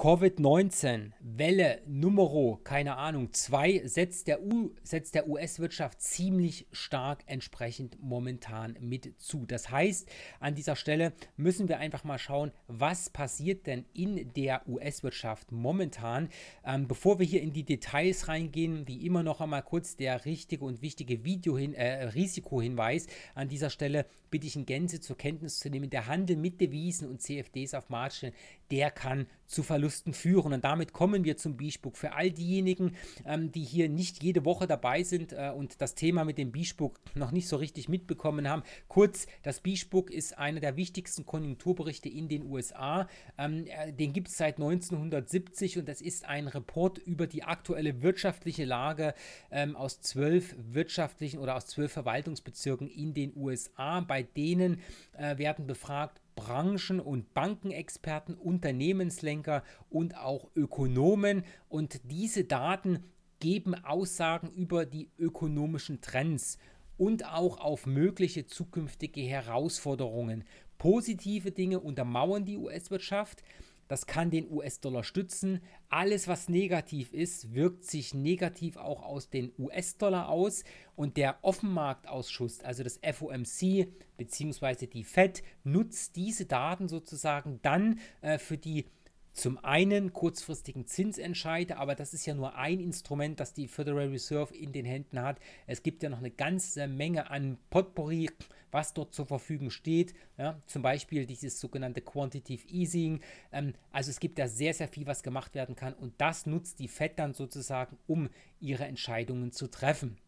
Covid-19, Welle Numero, keine Ahnung, zwei, setzt der, setzt der US-Wirtschaft ziemlich stark entsprechend momentan mit zu. Das heißt, an dieser Stelle müssen wir einfach mal schauen, was passiert denn in der US-Wirtschaft momentan. Ähm, bevor wir hier in die Details reingehen, wie immer noch einmal kurz der richtige und wichtige Video hin, äh, Risikohinweis. An dieser Stelle bitte ich in Gänze zur Kenntnis zu nehmen, der Handel mit Devisen und CFDs auf Margin, der kann zu Verlust Verlusten führen. Und damit kommen wir zum Biesburg. Für all diejenigen, ähm, die hier nicht jede Woche dabei sind äh, und das Thema mit dem Biesburg noch nicht so richtig mitbekommen haben, kurz, das Biesburg ist einer der wichtigsten Konjunkturberichte in den USA. Ähm, äh, den gibt es seit 1970 und das ist ein Report über die aktuelle wirtschaftliche Lage ähm, aus zwölf wirtschaftlichen oder aus zwölf Verwaltungsbezirken in den USA. Bei denen äh, werden befragt, Branchen- und Bankenexperten, Unternehmenslenker und auch Ökonomen. Und diese Daten geben Aussagen über die ökonomischen Trends und auch auf mögliche zukünftige Herausforderungen. Positive Dinge untermauern die US-Wirtschaft, das kann den US-Dollar stützen. Alles, was negativ ist, wirkt sich negativ auch aus den US-Dollar aus. Und der Offenmarktausschuss, also das FOMC bzw. die Fed, nutzt diese Daten sozusagen dann äh, für die zum einen kurzfristigen Zinsentscheide, aber das ist ja nur ein Instrument, das die Federal Reserve in den Händen hat. Es gibt ja noch eine ganze Menge an Potpourri, was dort zur Verfügung steht. Ja, zum Beispiel dieses sogenannte Quantitative Easing. Ähm, also es gibt da sehr, sehr viel, was gemacht werden kann und das nutzt die Fed dann sozusagen, um ihre Entscheidungen zu treffen.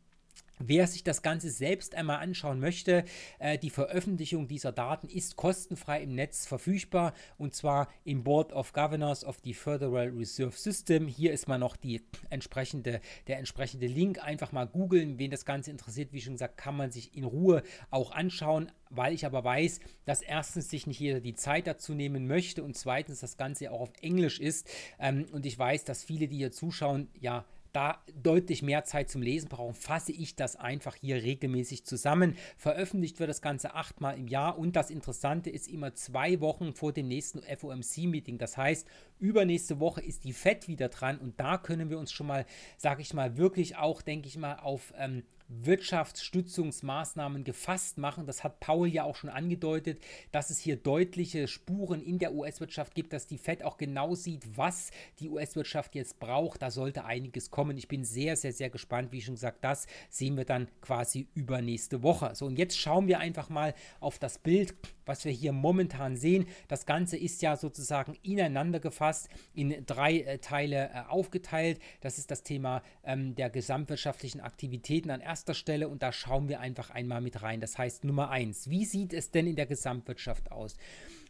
Wer sich das Ganze selbst einmal anschauen möchte, äh, die Veröffentlichung dieser Daten ist kostenfrei im Netz verfügbar und zwar im Board of Governors of the Federal Reserve System. Hier ist mal noch die entsprechende, der entsprechende Link. Einfach mal googeln, wen das Ganze interessiert. Wie schon gesagt, kann man sich in Ruhe auch anschauen, weil ich aber weiß, dass erstens sich nicht jeder die Zeit dazu nehmen möchte und zweitens das Ganze auch auf Englisch ist. Ähm, und ich weiß, dass viele, die hier zuschauen, ja da deutlich mehr Zeit zum Lesen brauchen, fasse ich das einfach hier regelmäßig zusammen. Veröffentlicht wird das Ganze achtmal im Jahr und das Interessante ist immer zwei Wochen vor dem nächsten FOMC-Meeting. Das heißt, übernächste Woche ist die FED wieder dran und da können wir uns schon mal, sage ich mal, wirklich auch, denke ich mal, auf ähm, Wirtschaftsstützungsmaßnahmen gefasst machen. Das hat Paul ja auch schon angedeutet, dass es hier deutliche Spuren in der US-Wirtschaft gibt, dass die Fed auch genau sieht, was die US-Wirtschaft jetzt braucht. Da sollte einiges kommen. Ich bin sehr, sehr, sehr gespannt. Wie schon gesagt, das sehen wir dann quasi übernächste Woche. So, und jetzt schauen wir einfach mal auf das Bild, was wir hier momentan sehen. Das Ganze ist ja sozusagen ineinander gefasst, in drei äh, Teile äh, aufgeteilt. Das ist das Thema ähm, der gesamtwirtschaftlichen Aktivitäten an erster erster Stelle und da schauen wir einfach einmal mit rein. Das heißt Nummer eins, wie sieht es denn in der Gesamtwirtschaft aus?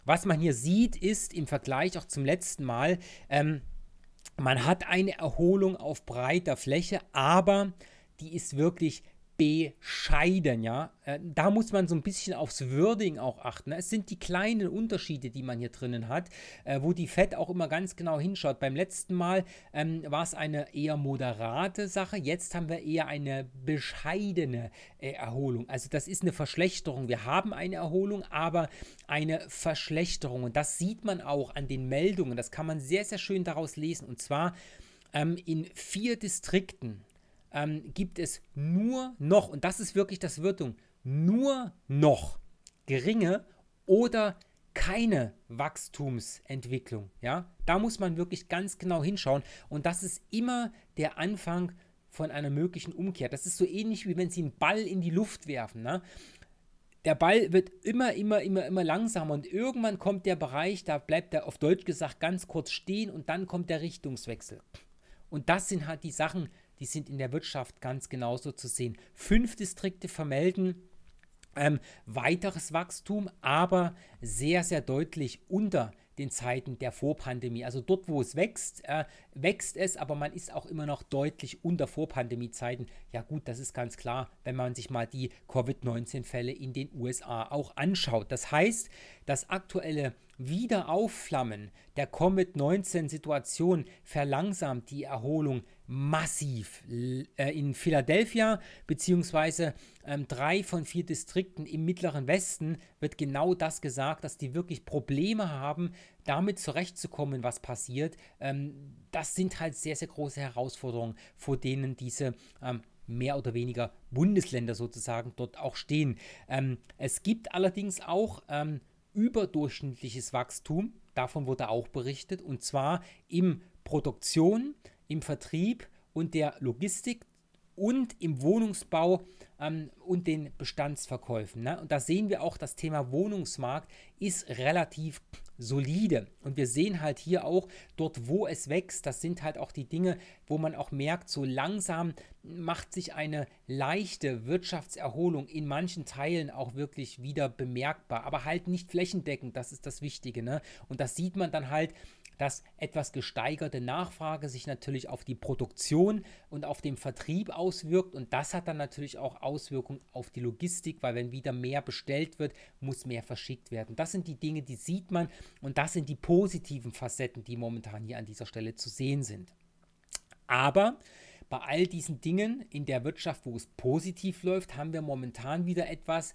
Was man hier sieht, ist im Vergleich auch zum letzten Mal, ähm, man hat eine Erholung auf breiter Fläche, aber die ist wirklich bescheiden, ja. Äh, da muss man so ein bisschen aufs Wording auch achten. Ne? Es sind die kleinen Unterschiede, die man hier drinnen hat, äh, wo die FED auch immer ganz genau hinschaut. Beim letzten Mal ähm, war es eine eher moderate Sache, jetzt haben wir eher eine bescheidene äh, Erholung. Also das ist eine Verschlechterung. Wir haben eine Erholung, aber eine Verschlechterung. Und das sieht man auch an den Meldungen. Das kann man sehr, sehr schön daraus lesen. Und zwar ähm, in vier Distrikten ähm, gibt es nur noch, und das ist wirklich das Wirtung, nur noch geringe oder keine Wachstumsentwicklung. Ja? Da muss man wirklich ganz genau hinschauen. Und das ist immer der Anfang von einer möglichen Umkehr. Das ist so ähnlich wie wenn Sie einen Ball in die Luft werfen. Ne? Der Ball wird immer, immer, immer, immer langsamer und irgendwann kommt der Bereich, da bleibt er auf Deutsch gesagt ganz kurz stehen und dann kommt der Richtungswechsel. Und das sind halt die Sachen, die sind in der Wirtschaft ganz genauso zu sehen. Fünf Distrikte vermelden ähm, weiteres Wachstum, aber sehr, sehr deutlich unter den Zeiten der Vorpandemie. Also dort, wo es wächst, äh, wächst es, aber man ist auch immer noch deutlich unter Vorpandemie-Zeiten. Ja gut, das ist ganz klar, wenn man sich mal die Covid-19-Fälle in den USA auch anschaut. Das heißt, das aktuelle wieder aufflammen der Covid-19-Situation verlangsamt die Erholung massiv. Äh, in Philadelphia beziehungsweise ähm, drei von vier Distrikten im mittleren Westen wird genau das gesagt, dass die wirklich Probleme haben, damit zurechtzukommen, was passiert. Ähm, das sind halt sehr, sehr große Herausforderungen, vor denen diese ähm, mehr oder weniger Bundesländer sozusagen dort auch stehen. es gibt allerdings auch überdurchschnittliches Wachstum. Davon wurde auch berichtet. Und zwar im Produktion, im Vertrieb und der Logistik und im Wohnungsbau ähm, und den Bestandsverkäufen. Ne? Und da sehen wir auch, das Thema Wohnungsmarkt ist relativ solide. Und wir sehen halt hier auch dort, wo es wächst, das sind halt auch die Dinge, wo man auch merkt, so langsam macht sich eine leichte Wirtschaftserholung in manchen Teilen auch wirklich wieder bemerkbar, aber halt nicht flächendeckend, das ist das Wichtige. Ne? Und das sieht man dann halt dass etwas gesteigerte Nachfrage sich natürlich auf die Produktion und auf den Vertrieb auswirkt und das hat dann natürlich auch Auswirkungen auf die Logistik, weil wenn wieder mehr bestellt wird, muss mehr verschickt werden. Das sind die Dinge, die sieht man und das sind die positiven Facetten, die momentan hier an dieser Stelle zu sehen sind. Aber bei all diesen Dingen in der Wirtschaft, wo es positiv läuft, haben wir momentan wieder etwas,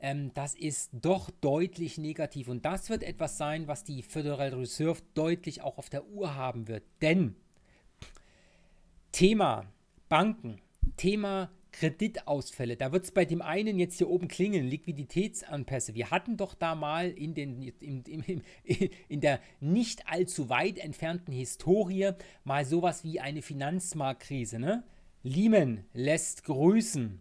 ähm, das ist doch deutlich negativ. Und das wird etwas sein, was die Federal Reserve deutlich auch auf der Uhr haben wird. Denn Thema Banken, Thema Kreditausfälle. Da wird es bei dem einen jetzt hier oben klingeln, Liquiditätsanpässe. Wir hatten doch da mal in, den, in, in, in, der nicht allzu weit entfernten Historie mal sowas wie eine Finanzmarktkrise. Ne? Lehman lässt grüßen.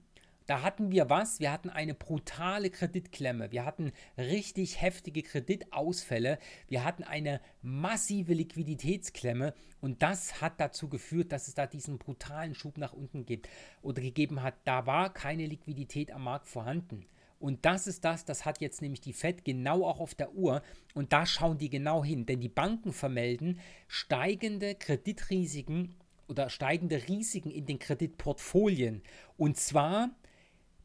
Da hatten wir was? Wir hatten eine brutale Kreditklemme. Wir hatten richtig heftige Kreditausfälle. Wir hatten eine massive Liquiditätsklemme. Und das hat dazu geführt, dass es da diesen brutalen Schub nach unten gibt oder gegeben hat. Da war keine Liquidität am Markt vorhanden. Und das ist das, das hat jetzt nämlich die Fed genau auch auf der Uhr und da schauen die genau hin, denn die Banken vermelden steigende Kreditrisiken oder steigende Risiken in den Kreditportfolien. Und zwar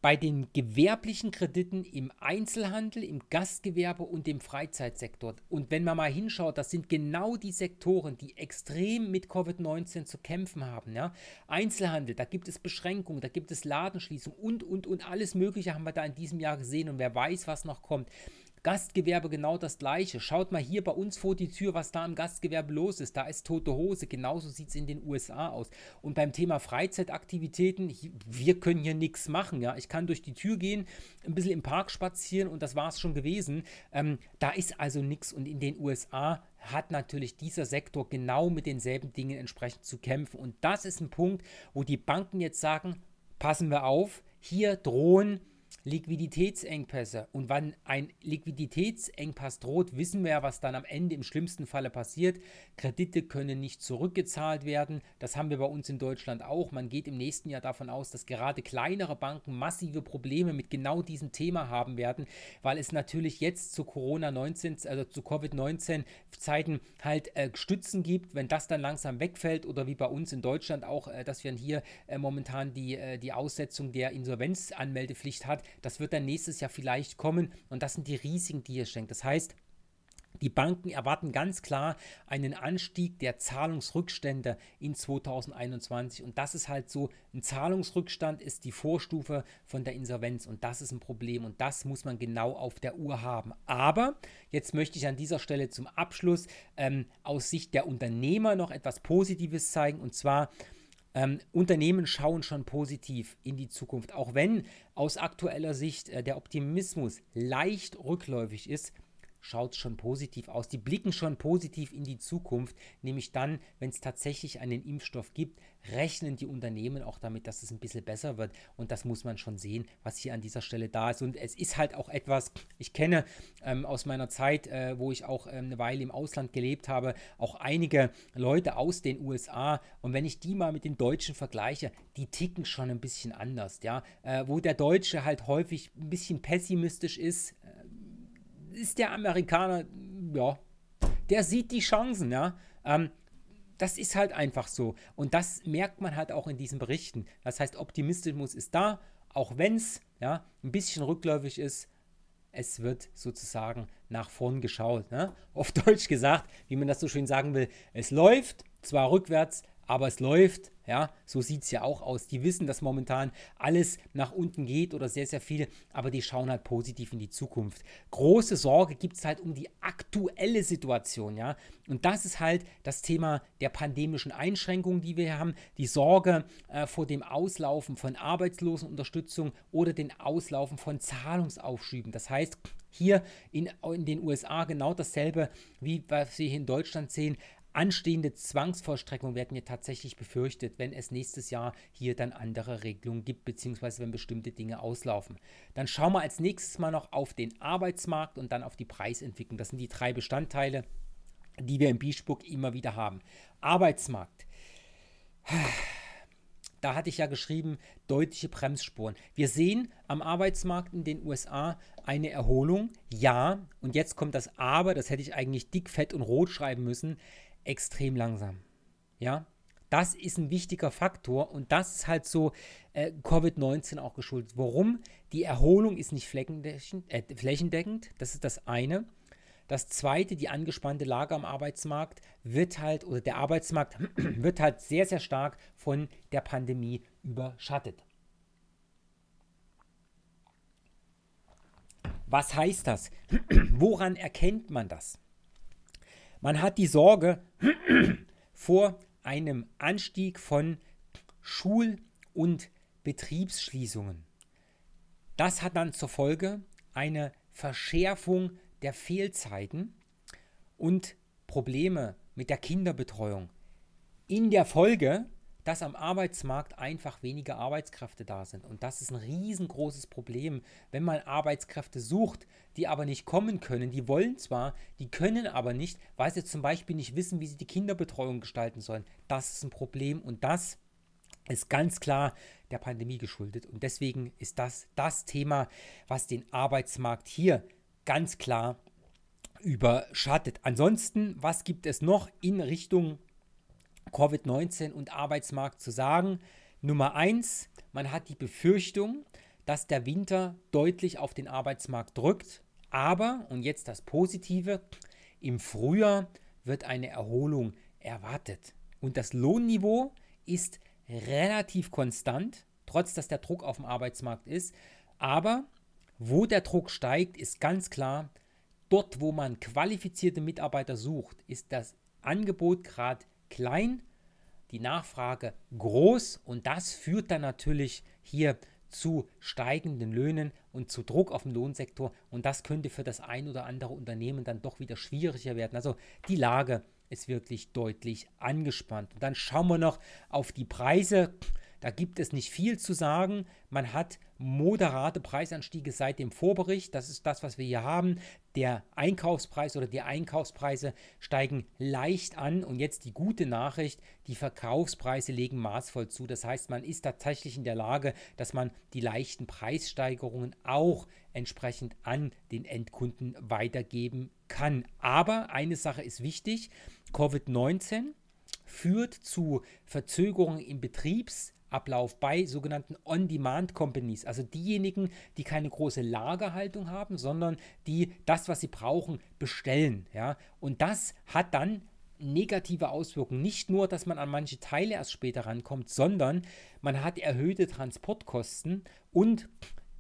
bei den gewerblichen Krediten im Einzelhandel, im Gastgewerbe und im Freizeitsektor. Und wenn man mal hinschaut, das sind genau die Sektoren, die extrem mit Covid-19 zu kämpfen haben. Ja? Einzelhandel, da gibt es Beschränkungen, da gibt es Ladenschließungen und, und, und alles Mögliche haben wir da in diesem Jahr gesehen. Und wer weiß, was noch kommt. Gastgewerbe genau das gleiche. Schaut mal hier bei uns vor die Tür, was da im Gastgewerbe los ist. Da ist tote Hose. Genauso sieht es in den USA aus. Und beim Thema Freizeitaktivitäten, wir können hier nichts machen. Ja? Ich kann durch die Tür gehen, ein bisschen im Park spazieren und das war es schon gewesen. Ähm, da ist also nichts. Und in den USA hat natürlich dieser Sektor genau mit denselben Dingen entsprechend zu kämpfen. Und das ist ein Punkt, wo die Banken jetzt sagen, passen wir auf, hier drohen Liquiditätsengpässe. Und wann ein Liquiditätsengpass droht, wissen wir ja, was dann am Ende im schlimmsten Falle passiert. Kredite können nicht zurückgezahlt werden. Das haben wir bei uns in Deutschland auch. Man geht im nächsten Jahr davon aus, dass gerade kleinere Banken massive Probleme mit genau diesem Thema haben werden, weil es natürlich jetzt zu Corona-19, also zu Covid-19-Zeiten halt äh, Stützen gibt. Wenn das dann langsam wegfällt oder wie bei uns in Deutschland auch, äh, dass wir hier äh, momentan die, äh, die Aussetzung der Insolvenzanmeldepflicht hat, das wird dann nächstes Jahr vielleicht kommen und das sind die Risiken, die ihr schenkt. Das heißt, die Banken erwarten ganz klar einen Anstieg der Zahlungsrückstände in 2021 und das ist halt so, ein Zahlungsrückstand ist die Vorstufe von der Insolvenz und das ist ein Problem und das muss man genau auf der Uhr haben. Aber jetzt möchte ich an dieser Stelle zum Abschluss ähm, aus Sicht der Unternehmer noch etwas Positives zeigen und zwar, ähm, Unternehmen schauen schon positiv in die Zukunft, auch wenn aus aktueller Sicht äh, der Optimismus leicht rückläufig ist schaut schon positiv aus. Die blicken schon positiv in die Zukunft, nämlich dann, wenn es tatsächlich einen Impfstoff gibt, rechnen die Unternehmen auch damit, dass es ein bisschen besser wird. Und das muss man schon sehen, was hier an dieser Stelle da ist. Und es ist halt auch etwas, ich kenne ähm, aus meiner Zeit, äh, wo ich auch ähm, eine Weile im Ausland gelebt habe, auch einige Leute aus den USA. Und wenn ich die mal mit den Deutschen vergleiche, die ticken schon ein bisschen anders. Ja? Äh, wo der Deutsche halt häufig ein bisschen pessimistisch ist, ist der Amerikaner, ja, der sieht die Chancen, ja. Ähm, das ist halt einfach so. Und das merkt man halt auch in diesen Berichten. Das heißt, Optimismus ist da, auch wenn es ja, ein bisschen rückläufig ist. Es wird sozusagen nach vorn geschaut. Ne? Auf Deutsch gesagt, wie man das so schön sagen will, es läuft zwar rückwärts, aber es läuft ja, so sieht es ja auch aus. Die wissen, dass momentan alles nach unten geht oder sehr, sehr viel, aber die schauen halt positiv in die Zukunft. Große Sorge gibt es halt um die aktuelle Situation, ja. Und das ist halt das Thema der pandemischen Einschränkungen, die wir hier haben. Die Sorge äh, vor dem Auslaufen von Arbeitslosenunterstützung oder den Auslaufen von Zahlungsaufschüben. Das heißt, hier in, in den USA genau dasselbe, wie was wir hier in Deutschland sehen anstehende Zwangsvollstreckung werden ja tatsächlich befürchtet, wenn es nächstes Jahr hier dann andere Regelungen gibt, beziehungsweise wenn bestimmte Dinge auslaufen. Dann schauen wir als nächstes mal noch auf den Arbeitsmarkt und dann auf die Preisentwicklung. Das sind die drei Bestandteile, die wir im Biesburg immer wieder haben. Arbeitsmarkt. Da hatte ich ja geschrieben, deutliche Bremsspuren. Wir sehen am Arbeitsmarkt in den USA eine Erholung. Ja, und jetzt kommt das Aber, das hätte ich eigentlich dick, fett und rot schreiben müssen extrem langsam. Ja, das ist ein wichtiger Faktor und das ist halt so äh, Covid-19 auch geschuldet. Warum? Die Erholung ist nicht flächendeckend, äh, flächendeckend, das ist das eine. Das zweite, die angespannte Lage am Arbeitsmarkt wird halt, oder der Arbeitsmarkt wird halt sehr, sehr stark von der Pandemie überschattet. Was heißt das? Woran erkennt man das? Man hat die Sorge vor einem Anstieg von Schul- und Betriebsschließungen. Das hat dann zur Folge eine Verschärfung der Fehlzeiten und Probleme mit der Kinderbetreuung. In der Folge dass am Arbeitsmarkt einfach weniger Arbeitskräfte da sind. Und das ist ein riesengroßes Problem, wenn man Arbeitskräfte sucht, die aber nicht kommen können. Die wollen zwar, die können aber nicht, weil sie zum Beispiel nicht wissen, wie sie die Kinderbetreuung gestalten sollen. Das ist ein Problem und das ist ganz klar der Pandemie geschuldet. Und deswegen ist das das Thema, was den Arbeitsmarkt hier ganz klar überschattet. Ansonsten, was gibt es noch in Richtung Covid-19 und Arbeitsmarkt zu sagen. Nummer eins, man hat die Befürchtung, dass der Winter deutlich auf den Arbeitsmarkt drückt. Aber, und jetzt das Positive, im Frühjahr wird eine Erholung erwartet. Und das Lohnniveau ist relativ konstant, trotz dass der Druck auf dem Arbeitsmarkt ist. Aber wo der Druck steigt, ist ganz klar, dort, wo man qualifizierte Mitarbeiter sucht, ist das Angebot gerade klein, die Nachfrage groß und das führt dann natürlich hier zu steigenden Löhnen und zu Druck auf dem Lohnsektor und das könnte für das ein oder andere Unternehmen dann doch wieder schwieriger werden. Also die Lage ist wirklich deutlich angespannt. Und dann schauen wir noch auf die Preise. Da gibt es nicht viel zu sagen. Man hat moderate Preisanstiege seit dem Vorbericht. Das ist das, was wir hier haben. Der Einkaufspreis oder die Einkaufspreise steigen leicht an und jetzt die gute Nachricht, die Verkaufspreise legen maßvoll zu. Das heißt, man ist tatsächlich in der Lage, dass man die leichten Preissteigerungen auch entsprechend an den Endkunden weitergeben kann. Aber eine Sache ist wichtig, Covid-19 führt zu Verzögerungen im Betriebs Ablauf bei sogenannten On-Demand-Companies, also diejenigen, die keine große Lagerhaltung haben, sondern die das, was sie brauchen, bestellen. Ja? Und das hat dann negative Auswirkungen. Nicht nur, dass man an manche Teile erst später rankommt, sondern man hat erhöhte Transportkosten und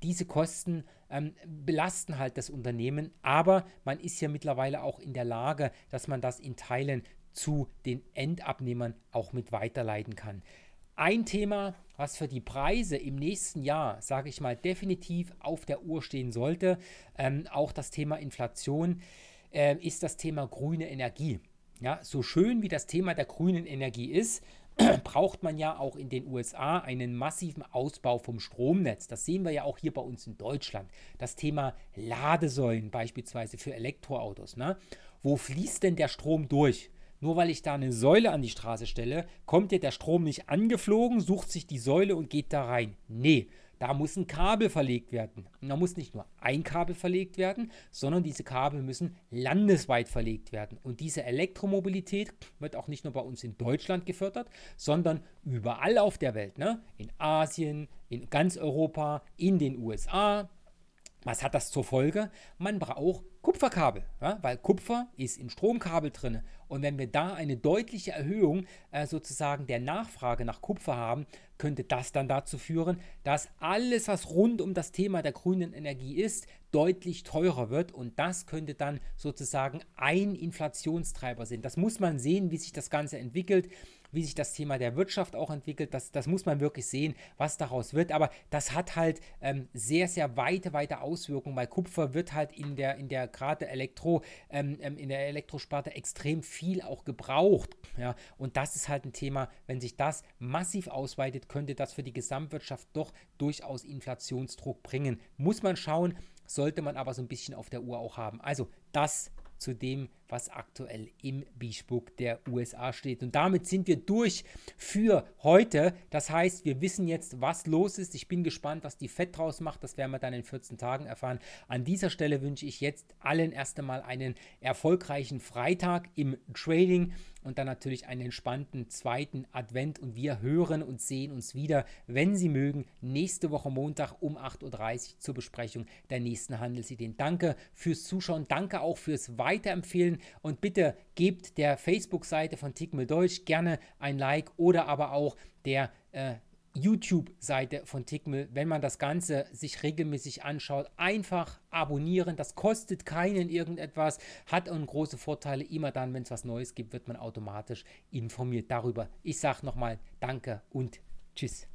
diese Kosten ähm, belasten halt das Unternehmen, aber man ist ja mittlerweile auch in der Lage, dass man das in Teilen zu den Endabnehmern auch mit weiterleiten kann. Ein Thema, was für die Preise im nächsten Jahr, sage ich mal, definitiv auf der Uhr stehen sollte, ähm, auch das Thema Inflation, äh, ist das Thema grüne Energie. Ja, so schön wie das Thema der grünen Energie ist, braucht man ja auch in den USA einen massiven Ausbau vom Stromnetz. Das sehen wir ja auch hier bei uns in Deutschland. Das Thema Ladesäulen beispielsweise für Elektroautos. Ne? Wo fließt denn der Strom durch? Nur weil ich da eine Säule an die Straße stelle, kommt dir der Strom nicht angeflogen, sucht sich die Säule und geht da rein. Nee, da muss ein Kabel verlegt werden. Und da muss nicht nur ein Kabel verlegt werden, sondern diese Kabel müssen landesweit verlegt werden. Und diese Elektromobilität wird auch nicht nur bei uns in Deutschland gefördert, sondern überall auf der Welt. Ne? In Asien, in ganz Europa, in den USA, was hat das zur Folge? Man braucht Kupferkabel, ja, weil Kupfer ist im Stromkabel drin. Und wenn wir da eine deutliche Erhöhung äh, sozusagen der Nachfrage nach Kupfer haben, könnte das dann dazu führen, dass alles, was rund um das Thema der grünen Energie ist, deutlich teurer wird. Und das könnte dann sozusagen ein Inflationstreiber sein. Das muss man sehen, wie sich das Ganze entwickelt wie sich das Thema der Wirtschaft auch entwickelt. Das, das muss man wirklich sehen, was daraus wird. Aber das hat halt ähm, sehr, sehr weite, weite Auswirkungen, weil Kupfer wird halt in der, in der gerade Elektro, ähm, ähm, in der Elektrosparte extrem viel auch gebraucht. Ja? Und das ist halt ein Thema, wenn sich das massiv ausweitet, könnte das für die Gesamtwirtschaft doch durchaus Inflationsdruck bringen. Muss man schauen, sollte man aber so ein bisschen auf der Uhr auch haben. Also das zu dem, was aktuell im Bischbuch der USA steht. Und damit sind wir durch für heute. Das heißt, wir wissen jetzt, was los ist. Ich bin gespannt, was die FED draus macht. Das werden wir dann in 14 Tagen erfahren. An dieser Stelle wünsche ich jetzt allen erst einmal einen erfolgreichen Freitag im Trading und dann natürlich einen entspannten zweiten Advent. Und wir hören und sehen uns wieder, wenn Sie mögen, nächste Woche Montag um 8.30 Uhr zur Besprechung der nächsten Handelsideen. Danke fürs Zuschauen, danke auch fürs Weiterempfehlen und bitte gebt der Facebook-Seite von Tickmill Deutsch gerne ein Like oder aber auch der äh, YouTube-Seite von Tickmill, wenn man das Ganze sich regelmäßig anschaut. Einfach abonnieren, das kostet keinen irgendetwas, hat und große Vorteile. Immer dann, wenn es was Neues gibt, wird man automatisch informiert darüber. Ich sage nochmal Danke und Tschüss.